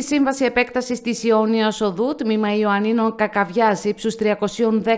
Η Σύμβαση Επέκτασης της Ιόνιας Οδού, τμήμα Ιωαννίνων Κακαβιάς, ύψους 310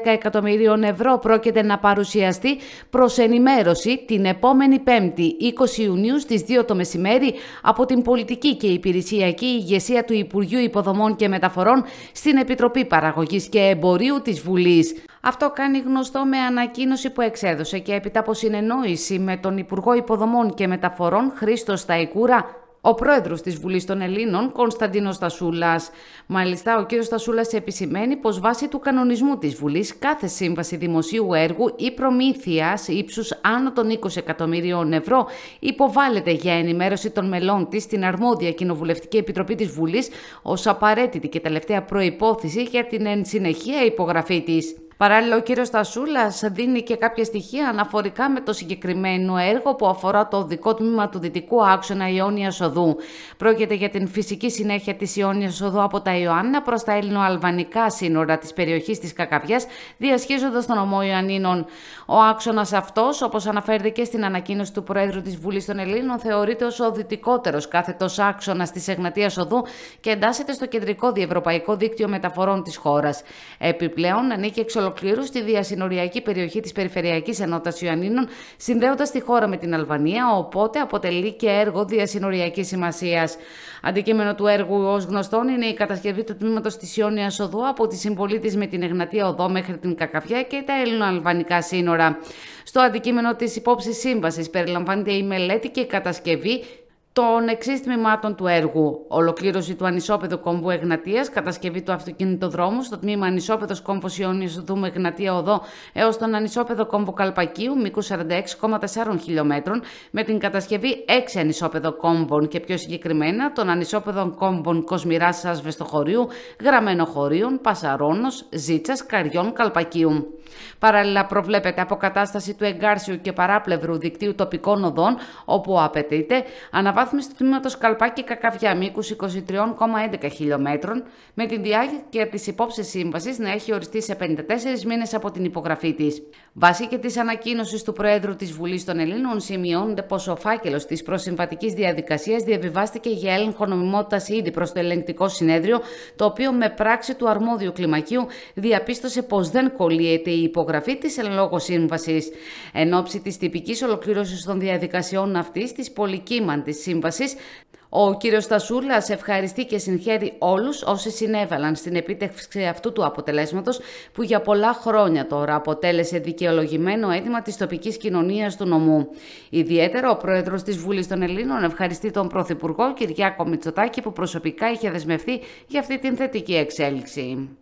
εκατομμυρίων ευρώ, πρόκειται να παρουσιαστεί προς ενημέρωση την επόμενη Πέμπτη, 20 Ιουνίου στις 2 το μεσημέρι, από την πολιτική και υπηρεσιακή ηγεσία του Υπουργείου Υποδομών και Μεταφορών στην Επιτροπή Παραγωγής και Εμπορίου της Βουλής. Αυτό κάνει γνωστό με ανακοίνωση που εξέδωσε και έπειτα από συνεννόηση με τον Υπουργό Υποδομών και Μεταφορών Χρήστος Σταϊκούρα ο πρόεδρος της Βουλής των Ελλήνων, Κωνσταντίνος Στασούλας. Μάλιστα, ο κ. Στασούλας επισημαίνει πως βάσει του κανονισμού της Βουλής κάθε σύμβαση δημοσίου έργου ή προμήθειας ύψους άνω των 20 εκατομμυρίων ευρώ υποβάλλεται για ενημέρωση των μελών της στην αρμόδια Κοινοβουλευτική Επιτροπή της Βουλής ως απαραίτητη και τελευταία προϋπόθεση για την συνεχεία υπογραφή της. Παράλληλα, ο κύριος Στασούλας δίνει και κάποια στοιχεία αναφορικά με το συγκεκριμένο έργο που αφορά το οδικό τμήμα του δυτικού άξονα Ιόνια Οδού. Πρόκειται για την φυσική συνέχεια της Ιόνια Οδού από τα Ιωάννα προς τα ελληνοαλβανικά σύνορα της περιοχής της Κακαβιάς, διασχίζοντας τον ομό Ιωαννίνων. Ο άξονας αυτός, όπως αναφέρθηκε στην ανακοίνωση του Προέδρου της Βουλής των Ελλήνων, θεωρείται ως ο δυτικότερος κάθετος άξονας της Εγνατίας Οδού και εντάσσεται στο κεντρικό διευρωπαϊκό δίκτυο μεταφορών της χώρας. Επιπλέον, ανήκει ολοκλήρου στη διασυνοριακή περιοχή της Περιφερειακής Ενότητας Ιωαννίνων, συνδέοντας τη χώρα με την Αλβανία, οπότε αποτελεί και έργο διασυνοριακής σημασίας. Αντικείμενο του έργου, ως γνωστόν, είναι η κατασκευή του τμήματος της Ιόνιας Οδού από τη συμβολή της με την Εγνατία Οδό μέχρι την Κακαφιά και τα Ελληνοαλβανικά σύνορα. Στο αντικείμενο της υπόψης σύμβασης περιλαμβάνεται η μελέτη και η κατασκευή των εξή τμήματων του έργου. Ολοκλήρωση του ανισόπεδου κόμβου Εγνατίας, κατασκευή του αυτοκινητοδρόμου στο τμήμα ανισόπεδος κόμβος Ιόνιο Δούμε Εγνατία Οδό έως τον ανισόπεδο κόμβο Καλπακίου, μήκου 46,4 χιλιόμετρων, με την κατασκευή 6 ανισόπεδο κόμβων και πιο συγκεκριμένα των ανισόπεδων κόμβων Κοσμηρά Ασβεστοχωρίου, Γραμμένο Πασαρόνο, Ζήτσας, Καριών, Καλπακίου. Παράλληλα, προβλέπεται αποκατάσταση του εγκάρσιου και παράπλευρου δικτύου τοπικών οδών, όπου απαιτείται αναβάθμιση αναβάθμιση του τμήματος Καλπάκη Κακαβιά μήκους 23,11 χιλιόμετρων, με την διάρκεια τη υπόψη σύμβασης να έχει οριστεί σε 54 μήνες από την υπογραφή της. Βάσει και της ανακοίνωσης του Προέδρου της Βουλής των Ελλήνων, σημειώνεται πως ο φάκελος της προσυμβατικής διαδικασίας διαβιβάστηκε για έλεγχο νομιμότητας ήδη προς το ελεγκτικό συνέδριο, το οποίο με πράξη του αρμόδιου κλιμακίου διαπίστωσε πως δεν κολλείεται η υπογραφή της εν λόγω σύμβασης. Εν ώψη της τυπικής ολοκλήρωσης των διαδικασιών αυτής, της πολυκύμαντης ο κύριος Στασούλας ευχαριστεί και συγχαίρει όλους όσοι συνέβαλαν στην επίτευξη αυτού του αποτελέσματος, που για πολλά χρόνια τώρα αποτέλεσε δικαιολογημένο αίτημα της τοπικής κοινωνίας του νομού. Ιδιαίτερα, ο πρόεδρος της Βουλής των Ελλήνων ευχαριστεί τον Πρωθυπουργό Κυριάκο Μητσοτάκη, που προσωπικά είχε δεσμευτεί για αυτή την θετική εξέλιξη.